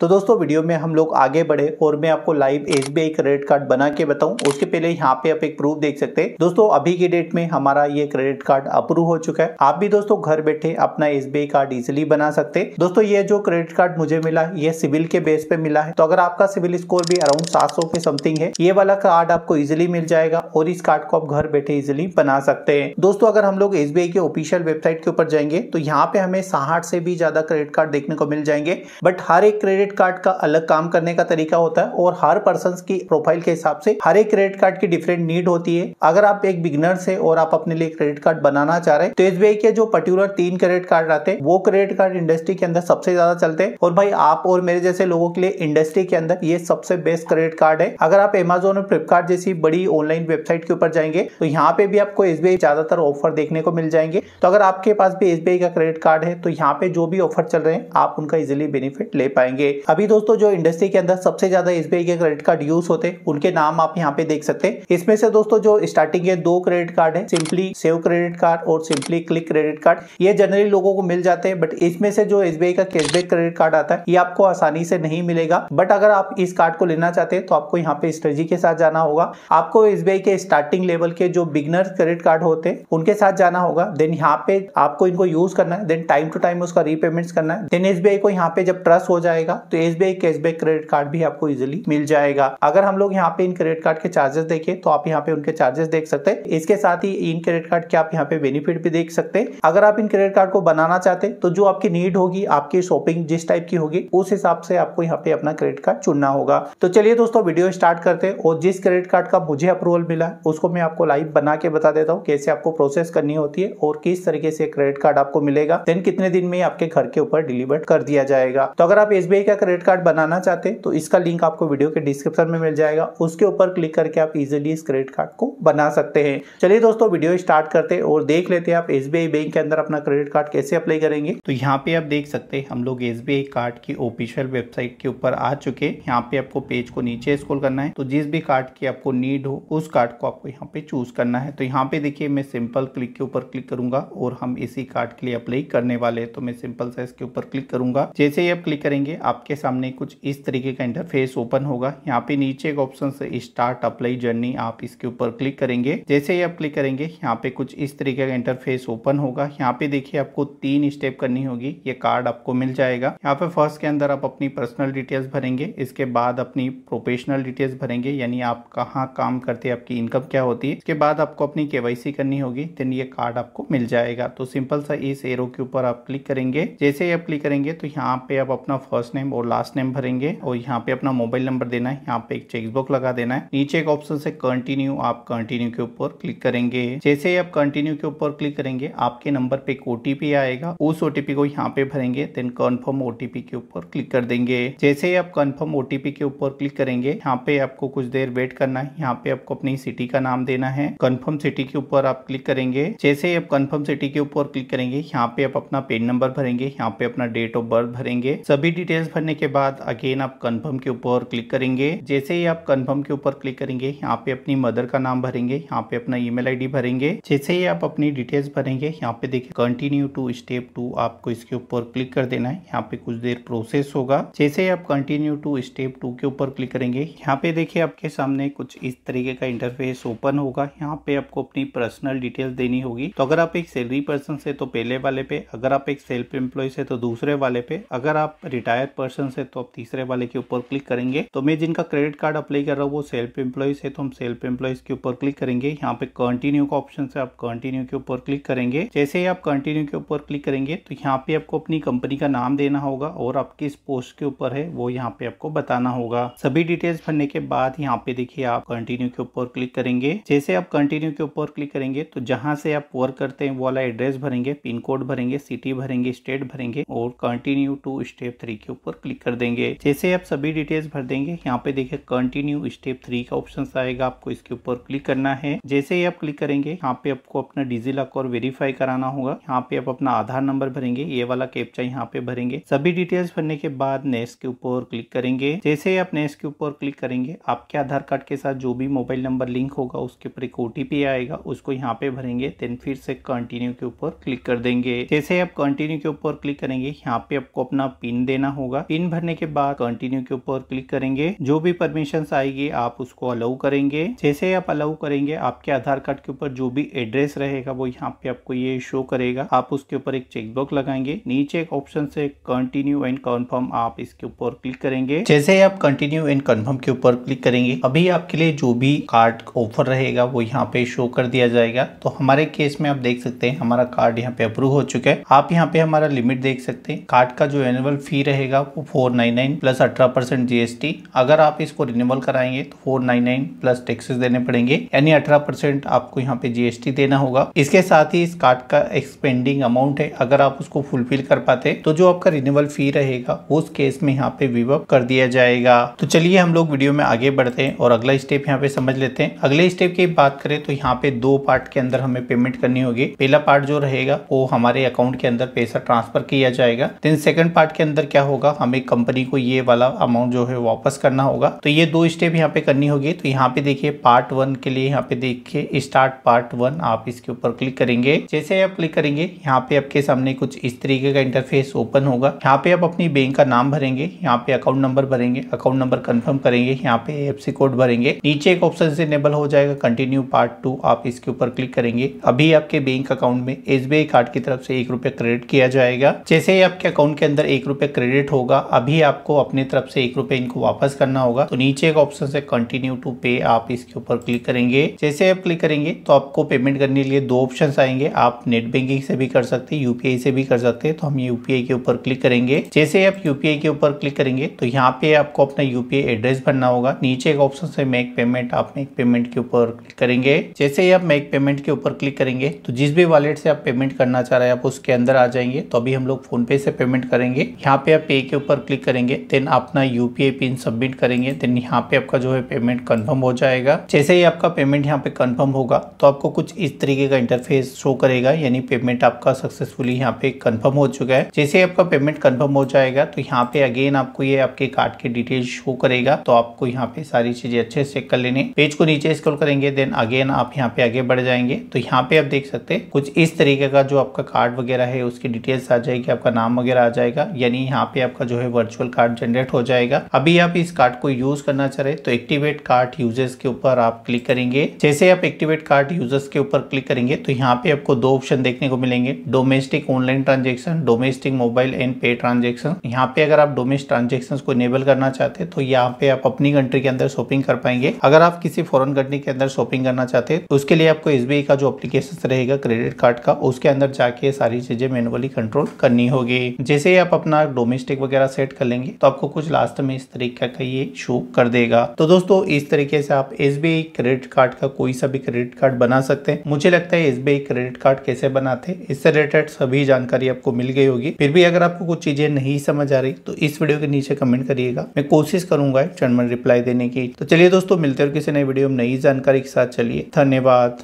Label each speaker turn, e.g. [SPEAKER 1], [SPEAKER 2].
[SPEAKER 1] तो दोस्तों वीडियो में हम लोग आगे बढ़े और मैं आपको live S B I credit card बना के बताऊं उसके पहले यहाँ पे आप एक प्रूफ देख सकते हैं दोस्तों अभी की डेट में हमारा ये क्रेडिट कार्ड अप्रूव हो चुका है आप भी दोस्तों घर बैठे अपना S B I card easily बना सकते हैं दोस्तों ये जो क्रेडिट कार्ड मुझे मिला ये सिविल के बेस पे मिला है तो अगर आपका सिविल स्कोर भी अराउंड सात के समथिंग है ये वाला कार्ड आपको इजिली मिल जाएगा और इस कार्ड को आप घर बैठे इजिली बना सकते हैं दोस्तों अगर हम लोग एस बी आई के ऑफिशियल वेबसाइट के ऊपर जाएंगे तो यहाँ पे हमें साठ से भी ज्यादा क्रेडिट कार्ड देखने को मिल जाएंगे बट हर एक क्रेडिट क्रेडिट कार्ड का अलग काम करने का तरीका होता है और हर पर्सन की प्रोफाइल के हिसाब से हर एक क्रेडिट कार्ड की डिफरेंट नीड होती है अगर आप एक बिगनर से और आप अपने लिए क्रेडिट कार्ड बनाना चाह रहे हैं तो एसबीआई के जो पर्टिकुलर तीन क्रेडिट कार्ड रहते हैं वो क्रेडिट कार्ड इंडस्ट्री के अंदर सबसे ज्यादा चलते हैं और भाई आप और मेरे जैसे लोगों के लिए इंडस्ट्री के अंदर ये सबसे बेस्ट क्रेडिट कार्ड है अगर आप एमेजोन और फ्लिपकार्ट जैसी बड़ी ऑनलाइन वेबसाइट के ऊपर जाएंगे तो यहाँ पे भी आपको एस ज्यादातर ऑफर देखने को मिल जाएंगे तो अगर आपके पास भी एस का क्रेडिट कार्ड है तो यहाँ पे जो भी ऑफर चल रहे हैं आप उनका इजिली बेनिफिट ले पाएंगे अभी दोस्तों जो इंडस्ट्री के अंदर सबसे ज्यादा एस के क्रेडिट कार्ड यूज होते उनके नाम आप यहाँ पे देख सकते हैं इसमें से दोस्तों जो स्टार्टिंग के दो क्रेडिट कार्ड है सिंपली सेव क्रेडिट कार्ड और सिंपली क्लिक क्रेडिट कार्ड ये जनरली लोगों को मिल जाते हैं बट इसमें से जो एसबीआई का कैशबैक क्रेडिट कार्ड आता है ये आपको आसानी से नहीं मिलेगा बट अगर आप इस कार्ड को लेना चाहते हैं तो आपको यहाँ पे स्ट्रेजी के साथ जाना होगा आपको एस के स्टार्टिंग लेवल के जो बिगनर क्रेडिट कार्ड होते हैं उनके साथ जाना होगा देन यहाँ पे आपको इनको यूज करना है देन टाइम टू टाइम उसका रीपेमेंट करना है देन एस को यहाँ पे जब ट्रस्ट हो जाएगा तो S B cashback credit card भी आपको इजिली मिल जाएगा अगर हम लोग यहाँ पे इन क्रेडिट कार्ड के चार्जेस देखें तो आप यहाँ पे उनके चार्जेस देख सकते हैं इसके साथ ही इन क्रेडिट कार्ड के आप यहाँ पे बेनिफिट भी देख सकते हैं अगर आप इन क्रेडिट कार्ड को बनाना चाहते हैं तो जो आपकी नीड होगी आपकी शॉपिंग जिस टाइप की होगी उस हिसाब से आपको यहाँ पे अपना क्रेडिट कार्ड चुनना होगा तो चलिए दोस्तों वीडियो स्टार्ट करते हैं और जिस क्रेडिट कार्ड का मुझे अप्रूवल मिला उसको मैं आपको लाइव बना के बता देता हूँ कैसे आपको प्रोसेस करनी होती है और किस तरीके से क्रेडिट कार्ड आपको मिलेगा देन कितने दिन में आपके घर के ऊपर डिलीवर कर दिया जाएगा तो अगर आप एस का का क्रेडिट कार्ड बनाना चाहते हैं तो इसका लिंक आपको वीडियो के डिस्क्रिप्शन में मिल जाएगा उसके ऊपर क्लिक करके आप इजिली इस क्रेडिट कार्ड को बना सकते हैं चलिए दोस्तों वीडियो स्टार्ट करते हैं और देख लेते हैं आप एस बैंक के अंदर अपना क्रेडिट कार्ड कैसे अप्लाई करेंगे तो यहाँ पे आप देख सकते हैं हम लोग एस कार्ड की ऑफिशियल वेबसाइट के ऊपर आ चुके हैं यहाँ पे आपको पेज को नीचे स्कोल करना है तो जिस भी कार्ड की आपको नीड हो उस कार्ड को आपको यहाँ पे चूज करना है तो यहाँ पे देखिए मैं सिंपल क्लिक के ऊपर क्लिक करूंगा और हम इसी कार्ड के लिए अप्लाई करने वाले तो मैं सिंपल साइज के ऊपर क्लिक करूंगा जैसे ही आप क्लिक करेंगे आप आपके सामने कुछ इस तरीके का इंटरफेस ओपन होगा यहाँ पे नीचे एक ऑप्शन से स्टार्ट अप्लाई जर्नी आप इसके ऊपर क्लिक करेंगे जैसे ही आप क्लिक करेंगे यहाँ पे कुछ इस तरीके का इंटरफेस ओपन होगा यहाँ पे देखिए आपको तीन स्टेप करनी होगी ये कार्ड आपको मिल जाएगा यहाँ पे फर्स्ट के अंदर आप अपनी पर्सनल डिटेल्स भरेंगे इसके बाद अपनी प्रोफेशनल डिटेल्स भरेंगे यानी आप कहाँ काम करते हैं आपकी इनकम क्या होती है इसके बाद आपको अपनी केवाईसी करनी होगी देन ये कार्ड आपको मिल जाएगा तो सिंपल सा इस एरो के ऊपर आप क्लिक करेंगे जैसे ही आप क्लिक करेंगे तो यहाँ पे आप अपना फर्स्ट नेम और लास्ट नेम भरेंगे और यहाँ पे अपना मोबाइल नंबर देना है यहाँ पे एक चेकबुक लगा देना है नीचे एक ऑप्शन से कंटिन्यू आप कंटिन्यू के ऊपर क्लिक करेंगे जैसे ही आप कंटिन्यू के ऊपर क्लिक करेंगे आपके नंबर पे एक ओटीपी आएगा उस ओटीपी को यहाँ पे भरेंगे देन कन्फर्म ओटीपी के ऊपर क्लिक कर देंगे जैसे ही आप कन्फर्म ओटीपी के ऊपर क्लिक करेंगे यहाँ पे आपको कुछ देर वेट करना है यहाँ पे आपको अपनी सिटी का नाम देना है कन्फर्म सिटी के ऊपर आप क्लिक करेंगे जैसे ही आप कन्फर्म सिटी के ऊपर क्लिक करेंगे यहाँ पे आप अपना पेन नंबर भरेंगे यहाँ पे अपना डेट ऑफ बर्थ भरेंगे सभी डिटेल्स भरने करने के बाद अगेन आप कन्फर्म के ऊपर क्लिक करेंगे जैसे ही आप कन्फर्म के ऊपर क्लिक करेंगे यहाँ पे अपनी मदर का नाम भरेंगे यहाँ पे अपना ईमेल आईडी भरेंगे जैसे ही आप अपनी डिटेल्स भरेंगे यहाँ पे देखिए कंटिन्यू टू स्टेप टू आपको इसके ऊपर क्लिक कर देना है यहाँ पे कुछ देर प्रोसेस होगा जैसे ही आप कंटिन्यू टू स्टेप टू के ऊपर क्लिक करेंगे यहाँ पे देखिए आपके सामने कुछ इस तरीके का इंटरफेस ओपन होगा यहाँ पे आपको अपनी पर्सनल डिटेल देनी होगी तो अगर आप एक सैलरी पर्सन से तो पहले वाले पे अगर आप एक सेल्फ एम्प्लॉय से तो दूसरे वाले पे अगर आप रिटायर्ड पर्सन पर्सन है तो आप तीसरे वाले के ऊपर क्लिक करेंगे तो मैं जिनका क्रेडिट कार्ड अप्लाई कर रहा हूँ वो सेल्फ एम्प्लॉयज है तो हम सेल्फ एम्प्लॉयज के ऊपर क्लिक करेंगे यहाँ पे कंटिन्यू का ऑप्शन है आप कंटिन्यू के ऊपर क्लिक करेंगे जैसे ही आप कंटिन्यू के ऊपर क्लिक करेंगे तो यहाँ पे आपको अपनी कंपनी का नाम देना होगा और आप किस पोस्ट के ऊपर है वो यहाँ पे आपको बताना होगा सभी डिटेल्स भरने के बाद यहाँ पे देखिए आप कंटिन्यू के ऊपर क्लिक करेंगे जैसे आप कंटिन्यू के ऊपर क्लिक करेंगे तो जहां से आप वर्क करते हैं वो वाला एड्रेस भरेंगे पिन कोड भरेंगे सिटी भरेंगे स्टेट भरेंगे और कंटिन्यू टू स्टेप थ्री के ऊपर पर क्लिक कर देंगे जैसे आप सभी डिटेल्स भर देंगे यहाँ पे देखिए कंटिन्यू स्टेप थ्री का ऑप्शन आएगा आपको इसके ऊपर क्लिक करना है जैसे ही आप क्लिक करेंगे यहाँ पे आपको अपना डिजी लॉकर वेरीफाई कराना होगा यहाँ पे आप अपना आधार नंबर भरेंगे ये वाला कैप्चा यहाँ पे भरेंगे सभी डिटेल्स भरने के बाद नेक्स्ट के ऊपर क्लिक करेंगे जैसे ही आप नेक्स्ट के ऊपर क्लिक करेंगे आपके आधार कार्ड के साथ जो भी मोबाइल नंबर लिंक होगा उसके ऊपर एक ओटीपी आएगा उसको यहाँ पे भरेंगे देन फिर से कंटिन्यू के ऊपर क्लिक कर देंगे जैसे आप कंटिन्यू के ऊपर क्लिक करेंगे यहाँ पे आपको अपना पिन देना होगा पिन भरने के बाद कंटिन्यू के ऊपर क्लिक करेंगे जो भी परमिशन आएगी आप उसको अलाउ करेंगे जैसे आप अलाउ करेंगे आपके आधार कार्ड के ऊपर जो भी एड्रेस रहेगा वो यहाँ पे आपको ये शो करेगा आप उसके ऊपर एक चेकबुक लगाएंगे नीचे एक ऑप्शन से कंटिन्यू एंड कन्फर्म आप इसके ऊपर क्लिक करेंगे जैसे आप कंटिन्यू एंड कन्फर्म के ऊपर क्लिक करेंगे अभी आपके लिए जो भी कार्ड ऑफर रहेगा वो यहाँ पे शो कर दिया जाएगा तो हमारे केस में आप देख सकते हैं हमारा कार्ड यहाँ पे अप्रूव हो चुका है आप यहाँ पे हमारा लिमिट देख सकते हैं कार्ड का जो एनुअल फी रहेगा आपको 499 प्लस 18 परसेंट जीएसटी अगर आप इसको रिन्यूअल कराएंगे तो 499 प्लस टैक्सेस देने पड़ेंगे यानी 18 परसेंट आपको यहाँ पे जीएसटी देना होगा इसके साथ ही इस कार्ड का एक्सपेंडिंग अमाउंट है अगर आप उसको फुलफिल कर पाते तो जो आपका रिन्यूअल फी रहेगा उस केस में यहाँ पे विवअप कर दिया जाएगा तो चलिए हम लोग वीडियो में आगे बढ़ते हैं और अगला स्टेप यहाँ पे समझ लेते हैं अगले स्टेप की बात करें तो यहाँ पे दो पार्ट के अंदर हमें पेमेंट करनी होगी पहला पार्ट जो रहेगा वो हमारे अकाउंट के अंदर पैसा ट्रांसफर किया जाएगा देन सेकंड पार्ट के अंदर क्या होगा हमें कंपनी को ये वाला अमाउंट जो है वापस करना होगा तो ये दो स्टेप यहाँ पे करनी होगी तो यहाँ पे देखिए पार्ट वन के लिए यहाँ पे देखिए स्टार्ट पार्ट वन आप इसके ऊपर क्लिक करेंगे जैसे आप क्लिक करेंगे यहाँ पे आपके सामने कुछ इस तरीके का इंटरफेस ओपन होगा यहाँ पे आप अपनी बैंक का नाम भरेंगे यहाँ पे अकाउंट नंबर भरेंगे अकाउंट नंबर कन्फर्म करेंगे यहाँ पे एफ कोड भरेंगे नीचे एक ऑप्शन से इनेबल हो जाएगा कंटिन्यू पार्ट टू आप इसके ऊपर क्लिक करेंगे अभी आपके बैंक अकाउंट में एस कार्ड की तरफ से एक रुपया क्रेडिट किया जाएगा जैसे ही आपके अकाउंट के अंदर एक रुपया क्रेडिट होगा होगा अभी आपको अपने तरफ से एक रुपए इनको वापस करना होगा तो नीचे का ऑप्शन है कंटिन्यू टू पे आप इसके ऊपर क्लिक करेंगे जैसे आप क्लिक करेंगे तो आपको पेमेंट करने के लिए दो ऑप्शन आएंगे आप नेट बैंकिंग से भी कर सकते हैं यूपीआई से भी कर सकते हैं तो हम यूपीआई के ऊपर क्लिक करेंगे जैसे आप यूपीआई के ऊपर क्लिक करेंगे तो यहाँ पे आपको अपना यूपीआई एड्रेस भरना होगा नीचे का ऑप्शन से मेक पेमेंट आप मेक पेमेंट के ऊपर क्लिक करेंगे जैसे ही आप मेक पेमेंट के ऊपर क्लिक करेंगे तो जिस भी वॉलेट से आप पेमेंट करना चाह रहे हैं आप उसके अंदर आ जाएंगे तो अभी हम लोग फोन पे से पेमेंट करेंगे यहाँ पे आप पे के ऊपर क्लिक करेंगे देन अपना यूपीआई पिन सबमिट करेंगे देन यहाँ पे आपका जो है पेमेंट कन्फर्म हो जाएगा जैसे ही आपका पेमेंट यहाँ पे कन्फर्म होगा तो आपको कुछ इस तरीके का इंटरफेस शो करेगा यानी पेमेंट आपका सक्सेसफुली यहाँ पे कन्फर्म हो चुका है जैसे ही आपका पेमेंट कन्फर्म हो जाएगा तो यहाँ पे अगेन आपको ये आपके कार्ड के डिटेल शो करेगा तो आपको यहाँ पे सारी चीजें अच्छे से चेक कर लेने पेज को नीचे स्क्रोल करेंगे देन अगेन आप यहाँ पे आगे बढ़ जाएंगे तो यहाँ पे आप देख सकते हैं कुछ इस तरीके का जो आपका कार्ड वगैरह है उसकी डिटेल्स आ जाएगी आपका नाम वगैरह आ जाएगा यानी यहाँ पे आपका जो है वर्चुअल कार्ड जनरेट हो जाएगा अभी आप इस कार्ड को यूज करना चाह रहे तो एक्टिवेट कार्ड यूजर्स के ऊपर आप क्लिक करेंगे जैसे आप एक्टिवेट कार्ड यूजर्स के ऊपर क्लिक करेंगे तो यहाँ पे आपको दो ऑप्शन देखने को मिलेंगे domestic online transaction domestic mobile and pay transaction यहाँ पे अगर आप डोमेस्टिक ट्रांजेक्शन को इनेबल करना चाहते तो यहाँ पे आप अपनी कंट्री के अंदर शॉपिंग कर पाएंगे अगर आप किसी फॉरन कंट्री के अंदर शॉपिंग करना चाहते तो उसके लिए आपको एस का जो अप्लीकेशन रहेगा क्रेडिट कार्ड का उसके अंदर जाके सारी चीजें मैनुअली कंट्रोल करनी होगी जैसे आप अपना डोमेस्टिक वगैरह वगैरह सेट कर लेंगे तो आपको कुछ लास्ट में इस तरीके का ये शो कर देगा तो दोस्तों इस तरीके से आप एस क्रेडिट कार्ड का कोई सा भी क्रेडिट कार्ड बना सकते हैं मुझे लगता है एस क्रेडिट कार्ड कैसे बनाते हैं इससे रिलेटेड सभी जानकारी आपको मिल गई होगी फिर भी अगर आपको कुछ चीजें नहीं समझ आ रही तो इस वीडियो के नीचे कमेंट करिएगा मैं कोशिश करूंगा चंडमन रिप्लाई देने की तो चलिए दोस्तों मिलते हो किसी नई वीडियो में नई जानकारी के साथ चलिए धन्यवाद